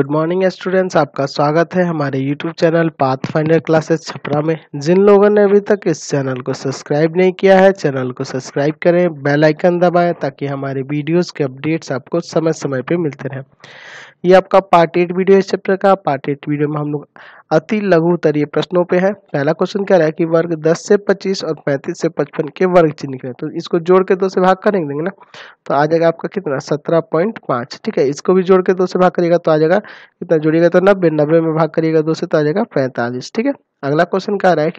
good morning students आपका स्वागत है हमारे YouTube channel path finder classes Chhapra में जिन लोगों ने अभी तक इस चैनल को सब्सक्राइब नहीं किया है चैनल को सब्सक्राइब करें बेल आइकन दबाएं ताकि हमारे वीडियोस के अपडेट्स आपको समय समय पे मिलते रहें ये आपका पार्ट एट वीडियो है चैप्टर का पार्ट एट वीडियो में हम लोग अति लघु उत्तरीय प्रश्नों पे है पहला क्वेश्चन कह रहा है कि वर्ग 10 से 25 और 35 से 55 के वर्ग चिन्ह है तो इसको जोड़ के दो से भाग करेंगे देंगे ना तो आ जाएगा आपका कितना 17.5 ठीक है इसको भी जोड़ के दो से भाग करिएगा तो आ जाएगा कितना जोड़िएगा तो नब्बे नब्बे में भाग करिएगा दो से तो आ जाएगा पैंतालीस ठीक है अगला क्वेश्चन कह रहा है